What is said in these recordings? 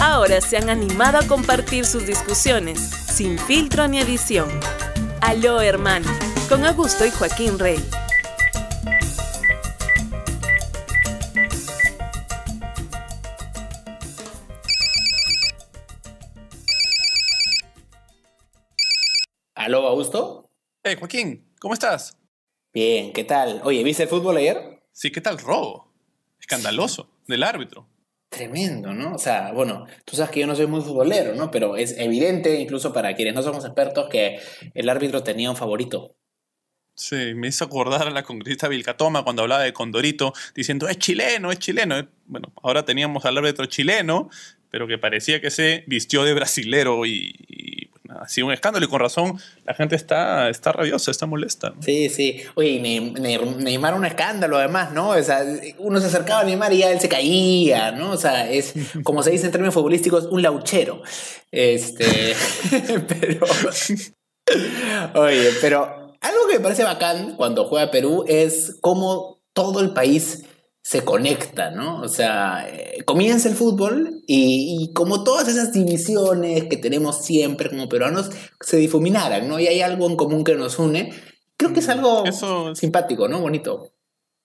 ahora se han animado a compartir sus discusiones, sin filtro ni edición. Aló hermano, con Augusto y Joaquín Rey. Aló Augusto. Eh, Joaquín, ¿cómo estás? Bien, ¿qué tal? Oye, ¿viste el fútbol ayer? Sí, ¿qué tal robo? Escandaloso, del árbitro. Tremendo, ¿no? O sea, bueno, tú sabes que yo no soy muy futbolero, ¿no? Pero es evidente, incluso para quienes no somos expertos, que el árbitro tenía un favorito. Sí, me hizo acordar a la congresista Vilcatoma cuando hablaba de Condorito, diciendo, es chileno, es chileno. Eh, bueno, ahora teníamos al árbitro chileno, pero que parecía que se vistió de brasilero y ha sido un escándalo y con razón la gente está, está rabiosa, está molesta. Sí, sí. Oye, Neymar un escándalo además, ¿no? O sea, uno se acercaba a Neymar y ya él se caía, ¿no? O sea, es como se dice en términos futbolísticos, un lauchero. Este, pero... Oye, pero algo que me parece bacán cuando juega Perú es cómo todo el país se conecta, ¿no? O sea, eh, comienza el fútbol y, como todas esas divisiones que tenemos siempre como peruanos se difuminaran, ¿no? Y hay algo en común que nos une. Creo que es mm, algo simpático, ¿no? Bonito.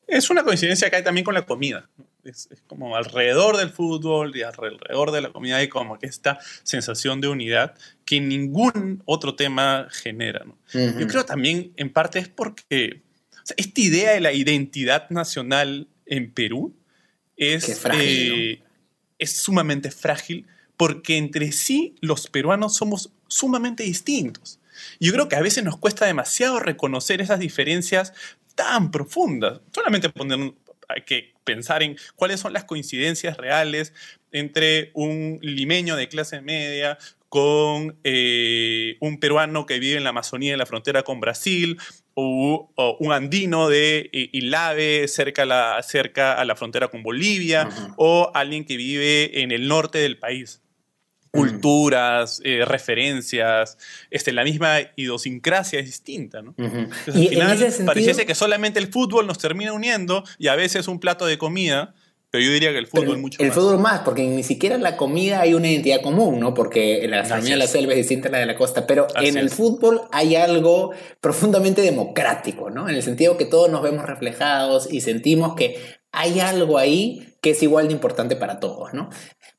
Es una coincidencia que hay también con la comida. Es, es, como alrededor del fútbol y alrededor de la comida hay como que esta sensación de unidad que ningún otro tema genera. ¿no? Yo creo también en parte es porque esta idea de la identidad nacional en Perú eh, es, sumamente frágil porque entre sí los peruanos somos sumamente distintos. Yo creo que a veces nos cuesta demasiado reconocer esas diferencias tan profundas. Solamente hay que pensar en cuáles son las coincidencias reales entre un limeño de clase media con eh, un peruano que vive en la Amazonía, en la frontera con Brasil, o, un andino de eh, Ilave, cerca a, la, cerca a la frontera con Bolivia, o alguien que vive en el norte del país mm. culturas, eh, referencias, este, la misma idiosincrasia es distinta. ¿no? Uh que solamente el fútbol nos termina uniendo y a veces un plato de comida pero yo diría que el fútbol mucho el más. El fútbol más, porque ni siquiera en la comida hay una identidad común, ¿no? Porque la familia de la selva es distinta a la de la costa, pero en el fútbol hay algo profundamente democrático, ¿no? En el sentido que todos nos vemos reflejados y sentimos que hay algo ahí que es igual de importante para todos, ¿no?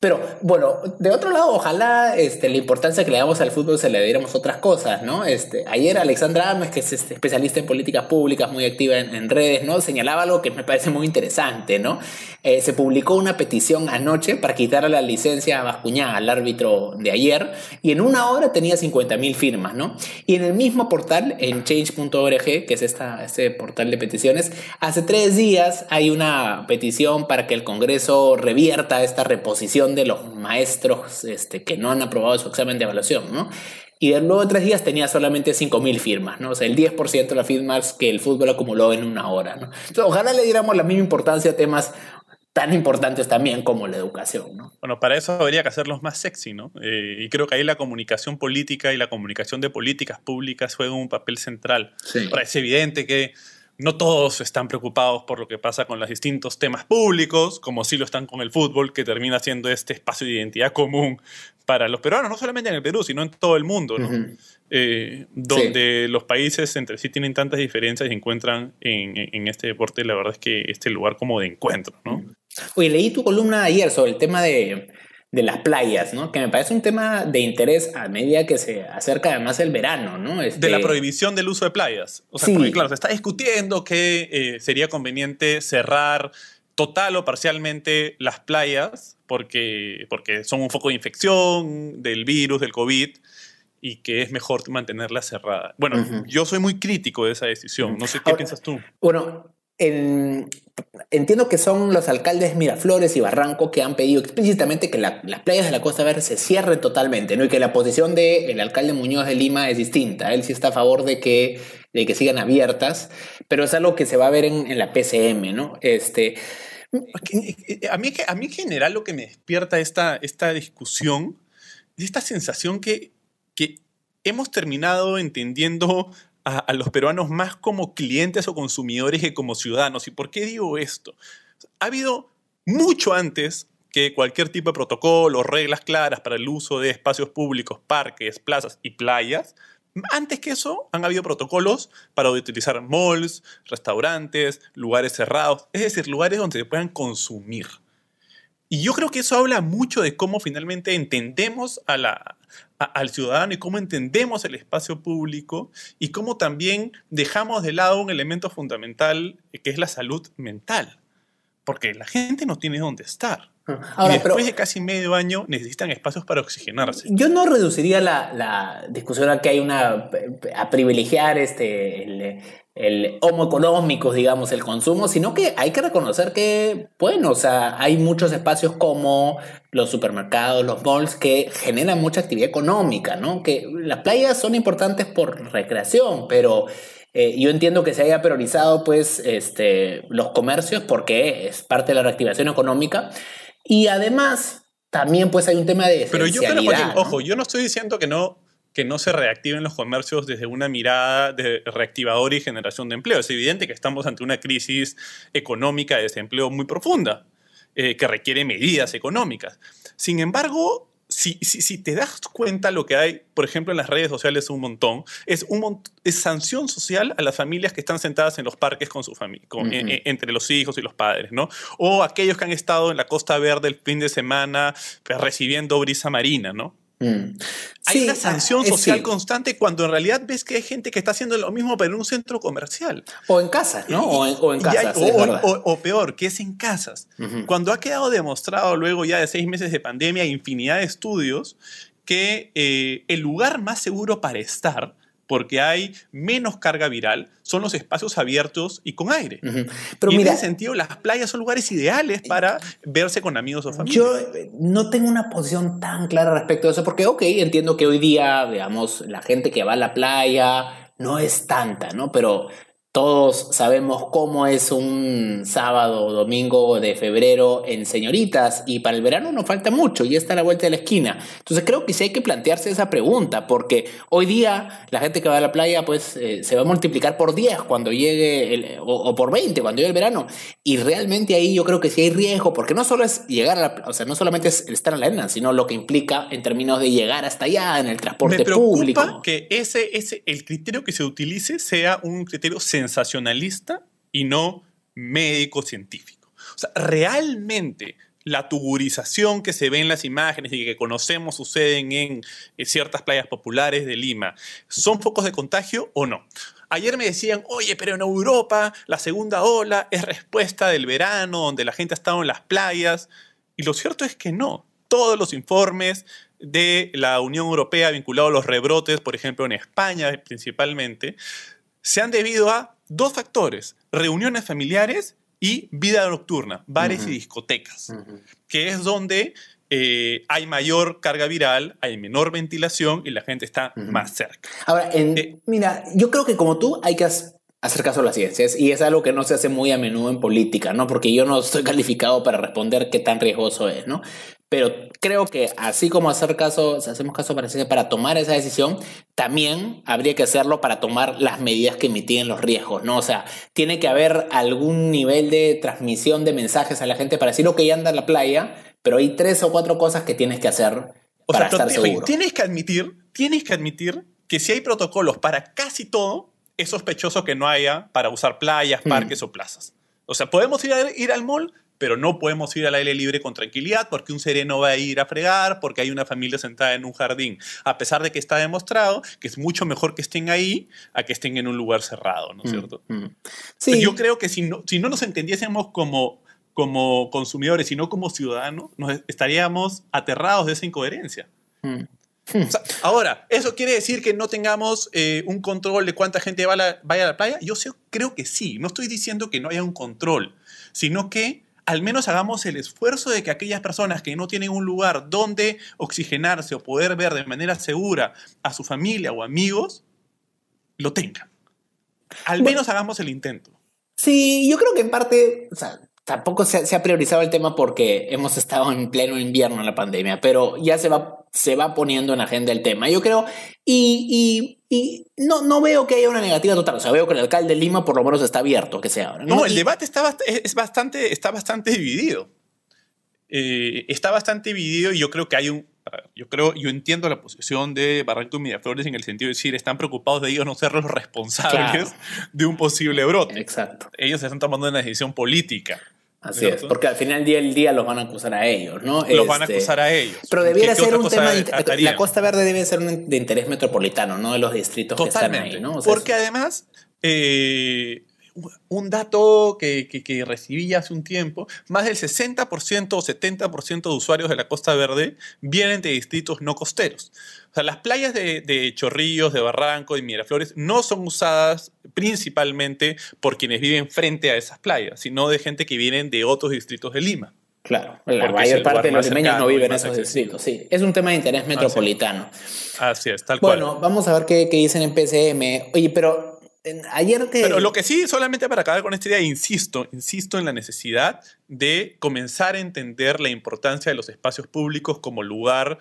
Pero bueno, de otro lado, ojalá este, la importancia que le damos al fútbol se le diéramos otras cosas, ¿no? Este, ayer Alexandra Ames, que es este, especialista en políticas públicas, muy activa en, redes, ¿no? Señalaba algo que me parece muy interesante, ¿no? Eh, se publicó una petición anoche para quitarle la licencia a Bascuñá, al árbitro de ayer, y en una hora tenía 50.000 firmas, ¿no? Y en el mismo portal, en change.org, que es esta, este portal de peticiones, hace tres días hay una petición para que el Congreso revierta esta reposición de los maestros este, que no han aprobado su examen de evaluación, ¿no? Y luego de tres días tenía solamente 5.000 firmas, ¿no? O sea, el 10% de las firmas que el fútbol acumuló en una hora, ¿no? ojalá le diéramos la misma importancia a temas tan importantes también como la educación. ¿no? Bueno, para eso habría que hacerlos más sexy, ¿no? Eh, y creo que ahí la comunicación política y la comunicación de políticas públicas juega un papel central. Sí. es evidente que no todos están preocupados por lo que pasa con los distintos temas públicos, como sí lo están con el fútbol, que termina siendo este espacio de identidad común para los peruanos, no solamente en el Perú, sino en todo el mundo, eh, donde los países entre sí tienen tantas diferencias y encuentran en, este deporte, la verdad es que este lugar como de encuentro. Oye, leí tu columna ayer sobre el tema de de las playas, ¿no? Que me parece un tema de interés a medida que se acerca además el verano, ¿no? De la este, prohibición del uso de playas. O sea, claro, se está discutiendo que eh, sería conveniente cerrar total o parcialmente las playas porque, porque son un foco de infección del virus, del COVID y que es mejor mantenerlas cerradas. Bueno, yo soy muy crítico de esa decisión. No sé qué piensas tú. Bueno, entiendo que son los alcaldes Miraflores y Barranco que han pedido explícitamente que las playas de la Costa Verde se cierren totalmente, ¿no? Y que la posición del alcalde Muñoz de Lima es distinta. Él sí está a favor de que, que sigan abiertas, pero es algo que se va a ver en, la PCM, ¿no? Este, a, mí, a mí en general lo que me despierta esta, esta discusión es esta sensación que, que hemos terminado entendiendo a, los peruanos más como clientes o consumidores que como ciudadanos. ¿Y por qué digo esto? Ha habido mucho antes que cualquier tipo de protocolo, reglas claras para el uso de espacios públicos, parques, plazas y playas, antes que eso, han habido protocolos para utilizar malls, restaurantes, lugares cerrados, es decir, lugares donde se puedan consumir. Y yo creo que eso habla mucho de cómo finalmente entendemos a la, al ciudadano y cómo entendemos el espacio público y cómo también dejamos de lado un elemento fundamental que es la salud mental, porque la gente no tiene dónde estar. y después de casi medio año necesitan espacios para oxigenarse. Yo no reduciría la, discusión a que hay una a privilegiar este, el, el homo económicos, digamos, el consumo, sino que hay que reconocer que, bueno, o sea, hay muchos espacios como los supermercados, los malls, que generan mucha actividad económica, ¿no? Que las playas son importantes por recreación, pero eh, yo entiendo que se haya priorizado, pues, este, los comercios porque es parte de la reactivación económica. Y además, también, pues, hay un tema de... Pero yo, ojo, yo no estoy diciendo que no que no se reactiven los comercios desde una mirada de reactivador y generación de empleo. Es evidente que estamos ante una crisis económica de desempleo muy profunda, eh, que requiere medidas económicas. Sin embargo, si, te das cuenta lo que hay, por ejemplo, en las redes sociales un montón, es, un sanción social a las familias que están sentadas en los parques con su familia, e, e, entre los hijos y los padres, ¿no? O aquellos que han estado en la Costa Verde el fin de semana pues, recibiendo brisa marina, ¿no? Mm. Hay una sanción ah, social constante cuando en realidad ves que hay gente que está haciendo lo mismo pero en un centro comercial. O en casas, ¿no? o, en, o, peor, que es en casas. Cuando ha quedado demostrado luego ya de seis meses de pandemia, infinidad de estudios, que eh, el lugar más seguro para estar porque hay menos carga viral, son los espacios abiertos y con aire. Pero mira, en ese sentido, las playas son lugares ideales para verse con amigos o familia. Yo no tengo una posición tan clara respecto a eso, porque, ok, entiendo que hoy día, digamos, la gente que va a la playa no es tanta, ¿no? Pero todos sabemos cómo es un sábado o domingo de febrero en señoritas y para el verano no falta mucho y está a la vuelta de la esquina. Entonces creo que sí hay que plantearse esa pregunta porque hoy día la gente que va a la playa pues eh, se va a multiplicar por 10 cuando llegue o, por 20 cuando llegue el verano y realmente ahí yo creo que sí hay riesgo porque no solo es llegar a la, o sea, no solamente es estar en la arena, sino lo que implica en términos de llegar hasta allá en el transporte Me preocupa público. que ese, ese el criterio que se utilice sea un criterio sencillo sensacionalista y no médico científico. O sea, realmente la tugurización que se ve en las imágenes y que conocemos suceden en ciertas playas populares de Lima, ¿son focos de contagio o no? Ayer me decían, oye, pero en Europa la segunda ola es respuesta del verano, donde la gente ha estado en las playas. Y lo cierto es que no. Todos los informes de la Unión Europea vinculados a los rebrotes, por ejemplo, en España principalmente, se han debido a dos factores, reuniones familiares y vida nocturna, bares y discotecas, que es donde eh, hay mayor carga viral, hay menor ventilación y la gente está más cerca. Ahora, eh, mira, yo creo que como tú hay que hacer caso a las ciencias y es algo que no se hace muy a menudo en política, ¿no? Porque yo no estoy calificado para responder qué tan riesgoso es, ¿no? Pero creo que así como hacer caso, hacemos caso para tomar esa decisión, también habría que hacerlo para tomar las medidas que mitiguen los riesgos, ¿no? O sea, tiene que haber algún nivel de transmisión de mensajes a la gente para decir, ok, anda en la playa, pero hay tres o cuatro cosas que tienes que hacer para estar seguro. Tienes que admitir, tienes que admitir que si hay protocolos para casi todo, es sospechoso que no haya para usar playas, hmm. parques o plazas. O sea, podemos ir, a, ir al mall, pero no podemos ir al aire libre con tranquilidad porque un sereno va a ir a fregar, porque hay una familia sentada en un jardín, a pesar de que está demostrado que es mucho mejor que estén ahí a que estén en un lugar cerrado, ¿no es mm, cierto? Mm. Sí. Yo creo que si no, si no nos entendiésemos como como consumidores, sino como ciudadanos, nos estaríamos aterrados de esa incoherencia. Mm. ahora, ¿eso quiere decir que no tengamos eh, un control de cuánta gente va a la, vaya a la playa? Yo creo que sí. No estoy diciendo que no haya un control, sino que al menos hagamos el esfuerzo de que aquellas personas que no tienen un lugar donde oxigenarse o poder ver de manera segura a su familia o amigos, lo tengan. Al menos hagamos el intento. Sí, yo creo que en parte, tampoco se, se ha priorizado el tema porque hemos estado en pleno invierno en la pandemia, pero ya se va se va poniendo en agenda el tema. Yo creo, y, no, no veo que haya una negativa total. O sea, veo que el alcalde de Lima por lo menos está abierto que sea abra. No, el debate está, es bastante, está bastante dividido. Eh, está bastante dividido y yo creo que hay un. Ah, yo creo, yo entiendo la posición de Barranco y Miraflores en el sentido de decir, están preocupados de ellos no ser los responsables de un posible brote. Exacto. Ellos están tomando una decisión política. Así es, porque al final del día los van a acusar a ellos, ¿no? Los van a este, acusar a ellos. Pero debiera ser un tema. la Costa Verde debe ser de interés metropolitano, no de los distritos que están ahí, ¿no? porque además. Eh, un dato que, que, recibí hace un tiempo, más del 60% o 70% de usuarios de la Costa Verde vienen de distritos no costeros. O sea, las playas de, Chorrillos, de Barranco, y Miraflores no son usadas principalmente por quienes viven frente a esas playas, sino de gente que viene de otros distritos de Lima. Claro, la mayor parte de los limeños no viven en esos distritos, sí. Es un tema de interés metropolitano. Así es, tal cual. Bueno, vamos a ver qué, qué dicen en PCM. Oye, pero Ayer Pero lo que sí, solamente para acabar con este día, insisto, insisto en la necesidad de comenzar a entender la importancia de los espacios públicos como lugar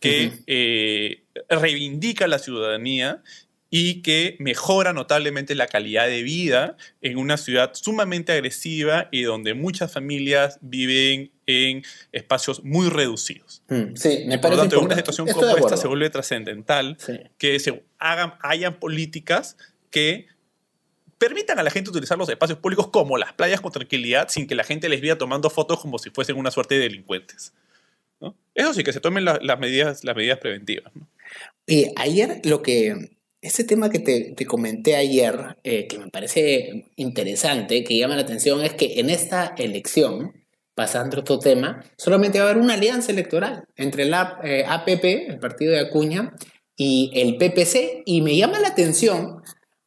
que eh, reivindica la ciudadanía y que mejora notablemente la calidad de vida en una ciudad sumamente agresiva y donde muchas familias viven en espacios muy reducidos. Mm, sí, Por lo tanto, una situación como esta se vuelve trascendental que se hagan, hayan políticas que permitan a la gente utilizar los espacios públicos como las playas con tranquilidad sin que la gente les vea tomando fotos como si fuesen una suerte de delincuentes. Eso sí, que se tomen las, medidas, las medidas preventivas. Y ayer lo que... Ese tema que te, comenté ayer, eh, que me parece interesante, que llama la atención, es que en esta elección, pasando a otro tema, solamente va a haber una alianza electoral entre la eh, APP, el partido de Acuña, y el PPC, y me llama la atención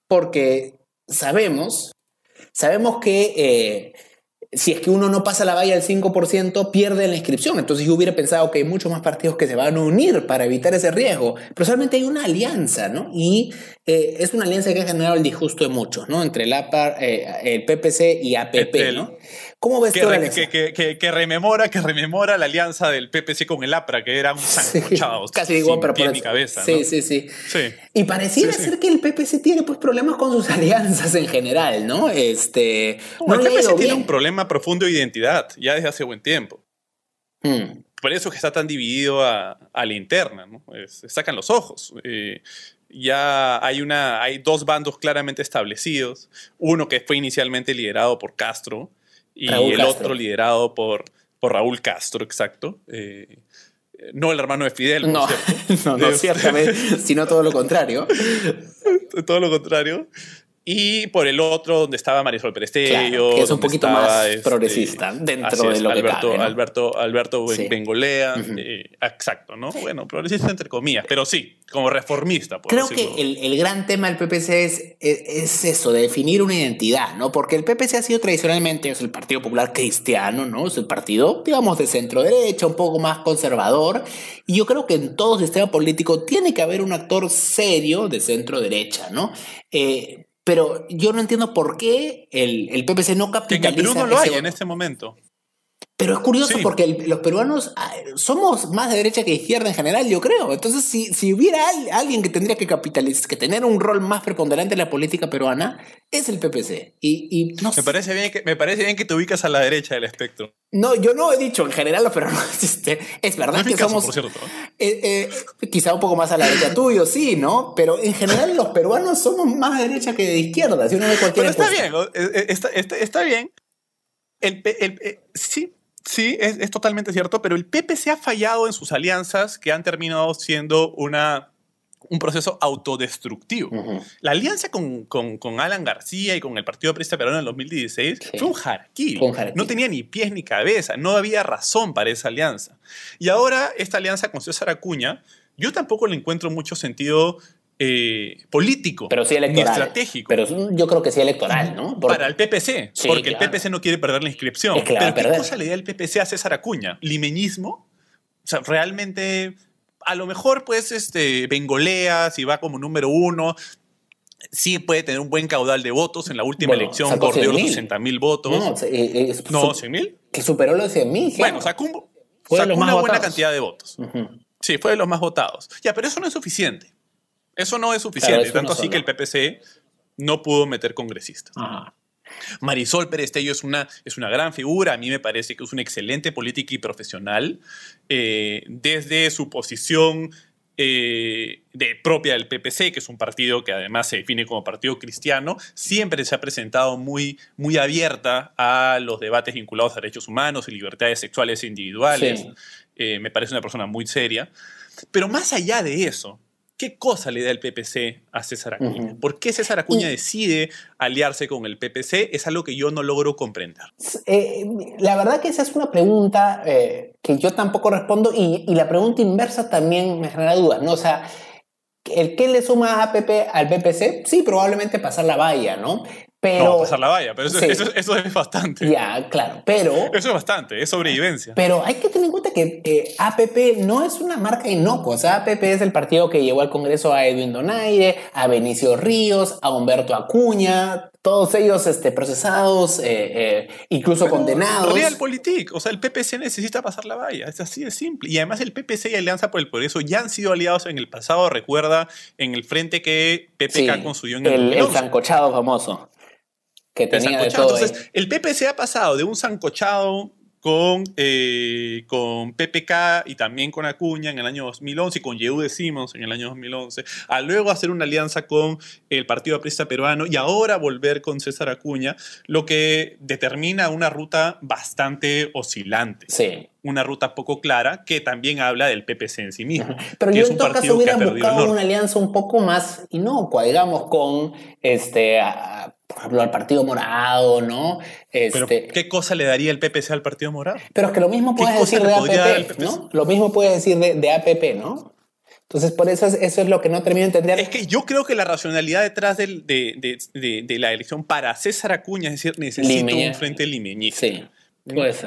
porque sabemos, sabemos que eh, si es que uno no pasa la valla al 5%, pierde la inscripción. Entonces yo hubiera pensado que hay muchos más partidos que se van a unir para evitar ese riesgo, pero solamente hay una alianza, ¿no? Y eh, es una alianza que ha generado el disgusto de muchos, ¿no? Entre el, eh, el PPC y APP, ¿no? ¿Cómo ves que, que, rememora, que rememora la alianza del PPC con el APRA, que eran sancochados. casi igual, pero por mi cabeza. Sí, sí, sí, Y pareciera ser que el PPC tiene pues problemas con sus alianzas en general, ¿no? Este, no, el PPC tiene un problema profundo de identidad ya desde hace buen tiempo. Mm. Por eso que está tan dividido a, la interna, ¿no? sacan los ojos. Eh, ya hay, una, hay dos bandos claramente establecidos, uno que fue inicialmente liderado por Castro, y el otro liderado por, por Raúl Castro, exacto. Eh, no el hermano de Fidel, no, no, no, este, ciertamente, sino todo lo contrario. todo lo contrario y por el otro donde estaba Marisol Perestello. Claro, que es un poquito más este, progresista dentro de lo que cabe, Alberto, Alberto Bengolea, eh, exacto, ¿no? Bueno, progresista entre comillas, pero sí, como reformista. Por Creo que el, gran tema del PPC es, es, eso, de definir una identidad, ¿no? Porque el PPC ha sido tradicionalmente es el Partido Popular Cristiano, ¿no? Es el partido, digamos, de centro derecha, un poco más conservador. Y yo creo que en todo sistema político tiene que haber un actor serio de centro derecha, ¿no? Eh, pero yo no entiendo por qué el, el PPC no capitaliza. Que lo hay en este momento. Pero es curioso porque los peruanos ah, somos más de derecha que de izquierda en general, yo creo. Entonces, si, si hubiera alguien que tendría que capitalizar, que tener un rol más preponderante en la política peruana, es el PPC. Y, no me, Parece bien que, me parece bien que te ubicas a la derecha del espectro. No, yo no he dicho en general los peruanos. Este, es verdad que somos. ¿eh? Eh, eh, quizá un poco más a la derecha tuyo, sí, ¿no? Pero en general los peruanos somos más de derecha que de izquierda. Pero está bien, está, está, bien. sí, Sí, es, totalmente cierto, pero el PPC ha fallado en sus alianzas que han terminado siendo una, un proceso autodestructivo. La alianza con, Alan García y con el Partido Prista Peruano en el 2016 fue un jarquí. No tenía ni pies ni cabeza, no había razón para esa alianza. Y ahora esta alianza con César Acuña, yo tampoco le encuentro mucho sentido eh, político pero estratégico. Pero yo creo que sí electoral, ¿no? para el PPC, porque el PPC no quiere perder la inscripción. pero ¿qué cosa le da el PPC a César Acuña? ¿Limeñismo? O sea, realmente, a lo mejor pues este, bengolea, si va como número uno, sí puede tener un buen caudal de votos. En la última elección Por los 60 mil votos. No, 100 eh, eh, mil. Que superó los 100 mil. Bueno, sacó, una buena cantidad de votos. Sí, fue de los más votados. Ya, pero eso no es suficiente. Eso no es suficiente, tanto así que el PPC no pudo meter congresistas. Marisol Pérez Tello es una, es una gran figura, a mí me parece que es una excelente política y profesional. Eh, desde su posición eh, de propia del PPC, que es un partido que además se define como partido cristiano, siempre se ha presentado muy, muy abierta a los debates vinculados a derechos humanos y libertades sexuales e individuales. Eh, me parece una persona muy seria. Pero más allá de eso, ¿Qué cosa le da el PPC a César Acuña? ¿Por qué César Acuña decide aliarse con el PPC? Es algo que yo no logro comprender. Eh, la verdad que esa es una pregunta eh, que yo tampoco respondo y, la pregunta inversa también me genera dudas, ¿no? O sea, ¿el qué le suma a PP, al PPC? Sí, probablemente pasar la valla, ¿no? Pero, no, pasar la valla, pero eso, es bastante. Ya, claro, pero... Eso es bastante, es sobrevivencia. Pero hay que tener en cuenta que eh, APP no es una marca inocua. O sea, APP es el partido que llevó al Congreso a Edwin Donaire, a Benicio Ríos, a Humberto Acuña, todos ellos este, procesados, eh, eh, incluso condenados. Realpolitik, o sea, el PPC necesita pasar la valla, es así de simple. Y además el PPC y Alianza por el Progreso ya han sido aliados en el pasado, recuerda, en el frente que PPK construyó en el... El, el zancochado famoso tenía Entonces, el PPC ha pasado de un zancochado con, eh, con PPK y también con Acuña en el año 2011 y con Yehú de en el año 2011, a luego hacer una alianza con el Partido Aprista Peruano y ahora volver con César Acuña, lo que determina una ruta bastante oscilante. Sí. Una ruta poco clara que también habla del PPC en sí mismo. Pero yo en todo caso hubiera buscado una alianza un poco más inocua, digamos, con este, por ejemplo, al Partido Morado, ¿no? Este, ¿Qué cosa le daría el PPC al Partido Morado? Pero es que lo mismo puede decir de APP, ¿no? Lo mismo puede decir de, APP, ¿no? Entonces, por eso es, eso es lo que no termino de entender. Es que yo creo que la racionalidad detrás de, la elección para César Acuña es decir, necesito un frente limeñista. Sí,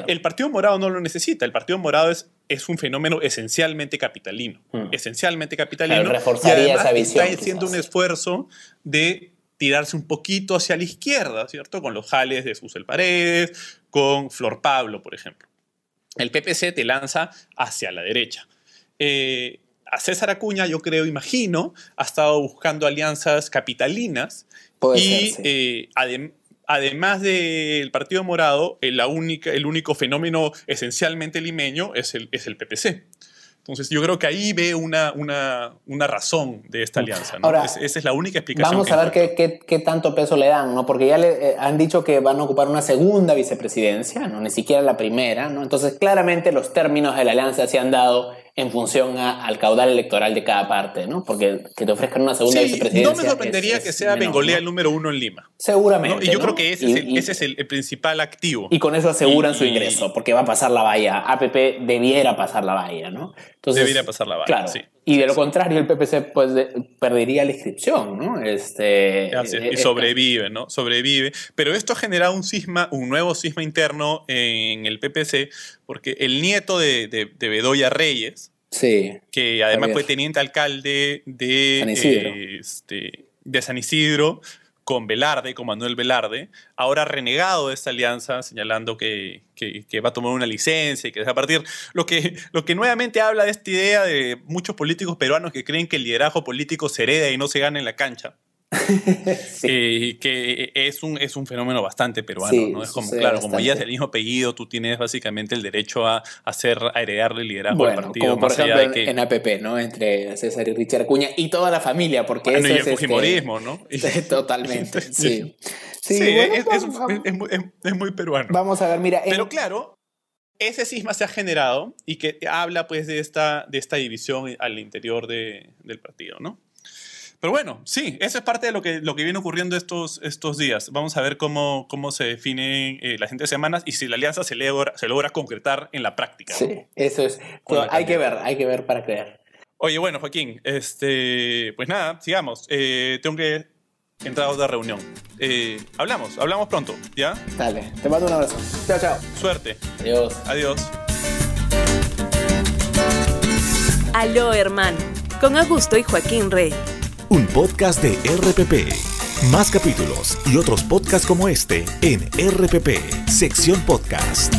El Partido Morado no lo necesita. El Partido Morado es, es un fenómeno esencialmente capitalino. Hmm. Esencialmente capitalino. Pero reforzaría y esa visión. Está haciendo un esfuerzo de tirarse un poquito hacia la izquierda, ¿cierto? Con los jales de Susel Paredes, con Flor Pablo, por ejemplo. El PPC te lanza hacia la derecha. Eh, a César Acuña, yo creo, imagino, ha estado buscando alianzas capitalinas y eh, además del Partido Morado, el, la única, el único fenómeno esencialmente limeño es el, es el PPC. Entonces yo creo que ahí ve una, una, razón de esta alianza. esa es la única explicación. Vamos a ver qué, tanto peso le dan, ¿no? porque ya le, eh, han dicho que van a ocupar una segunda vicepresidencia, ¿no? ni siquiera la primera. ¿no? Entonces claramente los términos de la alianza se han dado en función al caudal electoral de cada parte, ¿no? Porque que te ofrezcan una segunda vicepresidencia. No me sorprendería que sea Bengolea el número uno en Lima. Seguramente. Y yo creo que ese es, el, principal activo. Y con eso aseguran su ingreso, porque va a pasar la valla. APP debiera pasar la valla, ¿no? Entonces, debiera pasar la valla, claro, sí. Y de lo contrario, el PPC pues, perdería la inscripción, ¿no? Este, eh, Y eh, sobrevive, ¿no? Sobrevive. Pero esto ha generado un cisma, un nuevo cisma interno en el PPC, porque el nieto de, Bedoya Reyes, que además fue teniente alcalde de San Isidro este, con Velarde, con Manuel Velarde, ahora renegado de esta alianza, señalando que, va a tomar una licencia y que va a partir. Lo que, lo que nuevamente habla de esta idea de muchos políticos peruanos que creen que el liderazgo político se hereda y no se gana en la cancha. Eh, que es un, es un fenómeno bastante peruano, ¿no? Es como, claro, como ya es el mismo apellido, tú tienes básicamente el derecho a, hacer, a heredarle el liderazgo del partido. Como por ejemplo en, APP, ¿no? Entre César y Richard Cuña y toda la familia, porque bueno, ah, y el este Fujimorismo, ¿no? Totalmente, sí. Sí, es, muy, peruano. Vamos a ver, mira. Pero claro, ese sisma se ha generado y que habla pues de esta, de esta división al interior del partido, ¿no? Pero bueno, sí, eso es parte de lo que, lo que viene ocurriendo estos, estos días. Vamos a ver cómo, cómo se definen eh, las de semanas y si la alianza se logra, se logra concretar en la práctica. Sí, eso es. hay que ver, hay que ver para creer. Oye, bueno, Joaquín, este, pues nada, sigamos. Eh, tengo que entrar a otra reunión. Eh, hablamos, hablamos pronto, ¿ya? Dale, te mando un abrazo. Chao, chao. Suerte. Adiós. Adiós. Aló, hermano, con Augusto y Joaquín Rey un podcast de RPP. Más capítulos y otros podcasts como este en RPP, sección podcast.